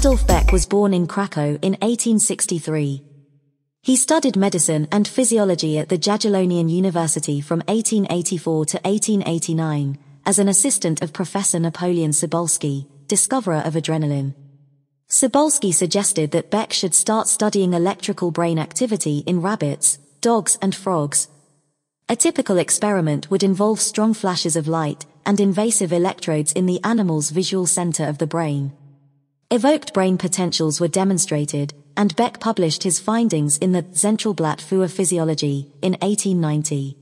Adolf Beck was born in Krakow in 1863. He studied medicine and physiology at the Jagiellonian University from 1884 to 1889 as an assistant of Professor Napoleon Sobolsky, discoverer of adrenaline. Sobolsky suggested that Beck should start studying electrical brain activity in rabbits, dogs and frogs. A typical experiment would involve strong flashes of light and invasive electrodes in the animal's visual center of the brain. Evoked brain potentials were demonstrated, and Beck published his findings in the Zentralblatt für Physiology in 1890.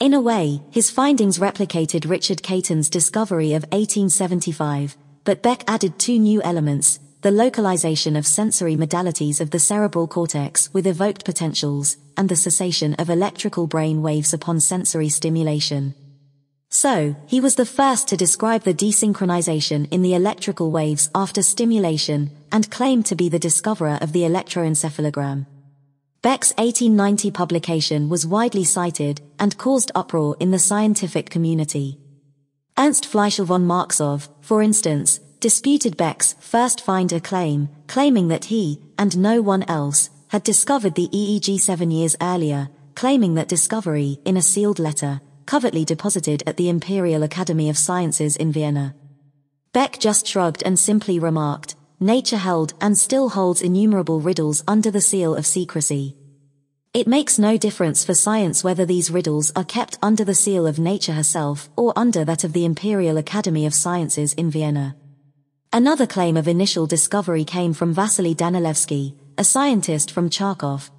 In a way, his findings replicated Richard Caton's discovery of 1875, but Beck added two new elements, the localization of sensory modalities of the cerebral cortex with evoked potentials, and the cessation of electrical brain waves upon sensory stimulation. So, he was the first to describe the desynchronization in the electrical waves after stimulation and claimed to be the discoverer of the electroencephalogram. Beck's 1890 publication was widely cited and caused uproar in the scientific community. Ernst Fleischl von Marxov, for instance, disputed Beck's first finder claim, claiming that he, and no one else, had discovered the EEG seven years earlier, claiming that discovery in a sealed letter covertly deposited at the Imperial Academy of Sciences in Vienna. Beck just shrugged and simply remarked, nature held and still holds innumerable riddles under the seal of secrecy. It makes no difference for science whether these riddles are kept under the seal of nature herself or under that of the Imperial Academy of Sciences in Vienna. Another claim of initial discovery came from Vasily Danilevsky, a scientist from Charkov.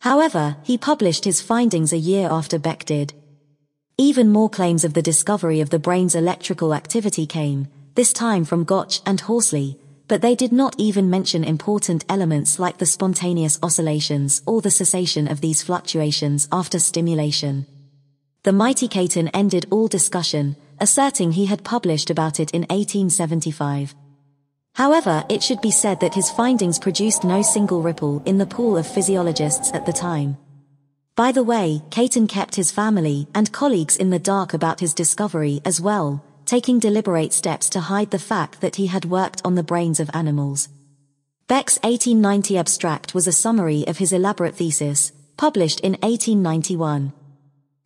However, he published his findings a year after Beck did, even more claims of the discovery of the brain's electrical activity came, this time from Gotch and Horsley, but they did not even mention important elements like the spontaneous oscillations or the cessation of these fluctuations after stimulation. The mighty Caton ended all discussion, asserting he had published about it in 1875. However, it should be said that his findings produced no single ripple in the pool of physiologists at the time. By the way, Caton kept his family and colleagues in the dark about his discovery as well, taking deliberate steps to hide the fact that he had worked on the brains of animals. Beck's 1890 abstract was a summary of his elaborate thesis, published in 1891.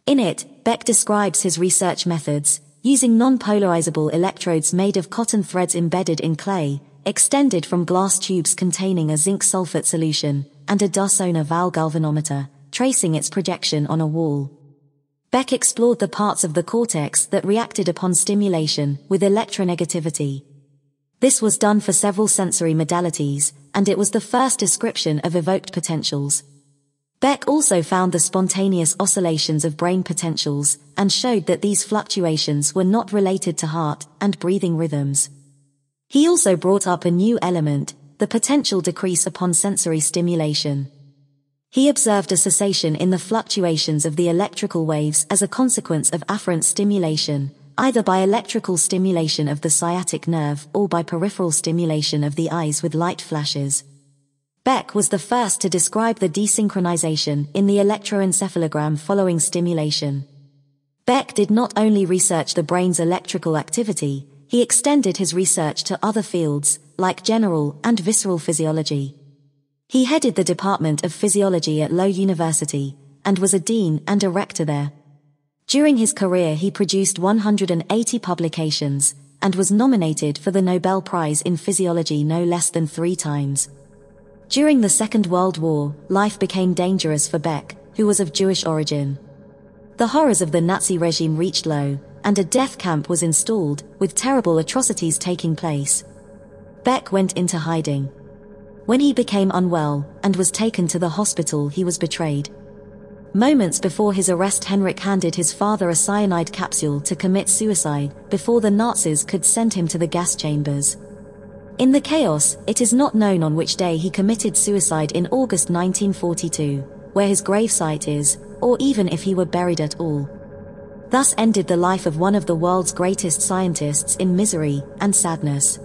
In it, Beck describes his research methods, using non-polarizable electrodes made of cotton threads embedded in clay, extended from glass tubes containing a zinc sulfate solution, and a Dusona valve galvanometer, tracing its projection on a wall. Beck explored the parts of the cortex that reacted upon stimulation with electronegativity. This was done for several sensory modalities, and it was the first description of evoked potentials. Beck also found the spontaneous oscillations of brain potentials and showed that these fluctuations were not related to heart and breathing rhythms. He also brought up a new element, the potential decrease upon sensory stimulation. He observed a cessation in the fluctuations of the electrical waves as a consequence of afferent stimulation, either by electrical stimulation of the sciatic nerve or by peripheral stimulation of the eyes with light flashes. Beck was the first to describe the desynchronization in the electroencephalogram following stimulation. Beck did not only research the brain's electrical activity, he extended his research to other fields, like general and visceral physiology. He headed the Department of Physiology at Low University and was a dean and a rector there. During his career, he produced 180 publications and was nominated for the Nobel Prize in Physiology no less than three times. During the Second World War, life became dangerous for Beck, who was of Jewish origin. The horrors of the Nazi regime reached Low, and a death camp was installed, with terrible atrocities taking place. Beck went into hiding, when he became unwell and was taken to the hospital, he was betrayed. Moments before his arrest, Henrik handed his father a cyanide capsule to commit suicide before the Nazis could send him to the gas chambers. In the chaos, it is not known on which day he committed suicide in August 1942, where his gravesite is, or even if he were buried at all. Thus ended the life of one of the world's greatest scientists in misery and sadness.